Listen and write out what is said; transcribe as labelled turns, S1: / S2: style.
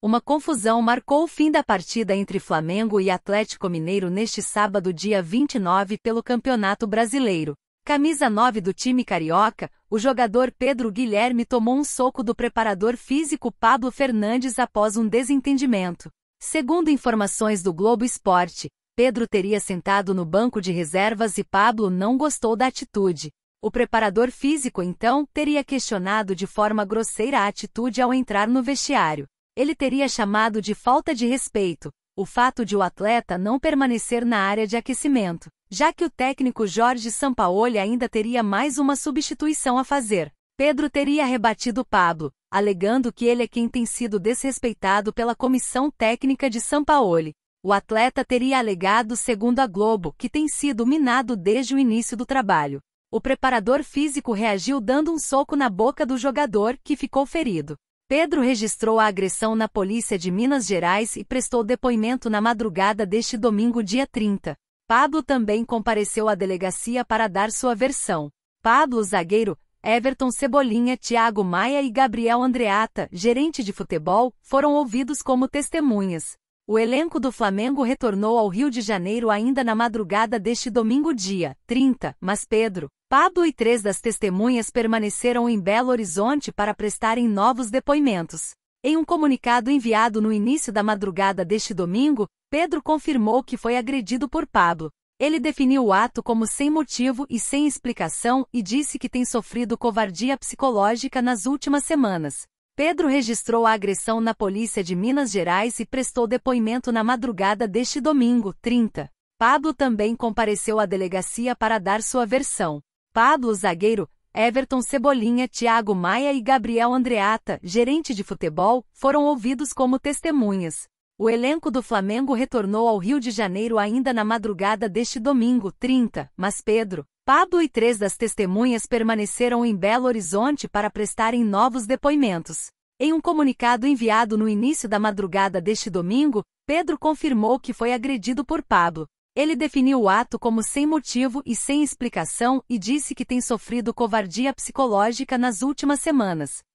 S1: Uma confusão marcou o fim da partida entre Flamengo e Atlético Mineiro neste sábado, dia 29, pelo Campeonato Brasileiro. Camisa 9 do time carioca, o jogador Pedro Guilherme tomou um soco do preparador físico Pablo Fernandes após um desentendimento. Segundo informações do Globo Esporte, Pedro teria sentado no banco de reservas e Pablo não gostou da atitude. O preparador físico, então, teria questionado de forma grosseira a atitude ao entrar no vestiário ele teria chamado de falta de respeito o fato de o atleta não permanecer na área de aquecimento, já que o técnico Jorge Sampaoli ainda teria mais uma substituição a fazer. Pedro teria rebatido Pablo, alegando que ele é quem tem sido desrespeitado pela comissão técnica de Sampaoli. O atleta teria alegado, segundo a Globo, que tem sido minado desde o início do trabalho. O preparador físico reagiu dando um soco na boca do jogador, que ficou ferido. Pedro registrou a agressão na polícia de Minas Gerais e prestou depoimento na madrugada deste domingo, dia 30. Pablo também compareceu à delegacia para dar sua versão. Pablo, zagueiro, Everton Cebolinha, Thiago Maia e Gabriel Andreata, gerente de futebol, foram ouvidos como testemunhas. O elenco do Flamengo retornou ao Rio de Janeiro ainda na madrugada deste domingo dia 30, mas Pedro, Pablo e três das testemunhas permaneceram em Belo Horizonte para prestarem novos depoimentos. Em um comunicado enviado no início da madrugada deste domingo, Pedro confirmou que foi agredido por Pablo. Ele definiu o ato como sem motivo e sem explicação e disse que tem sofrido covardia psicológica nas últimas semanas. Pedro registrou a agressão na polícia de Minas Gerais e prestou depoimento na madrugada deste domingo, 30. Pablo também compareceu à delegacia para dar sua versão. Pablo, zagueiro, Everton Cebolinha, Thiago Maia e Gabriel Andreata, gerente de futebol, foram ouvidos como testemunhas. O elenco do Flamengo retornou ao Rio de Janeiro ainda na madrugada deste domingo, 30, mas Pedro, Pablo e três das testemunhas permaneceram em Belo Horizonte para prestarem novos depoimentos. Em um comunicado enviado no início da madrugada deste domingo, Pedro confirmou que foi agredido por Pablo. Ele definiu o ato como sem motivo e sem explicação e disse que tem sofrido covardia psicológica nas últimas semanas.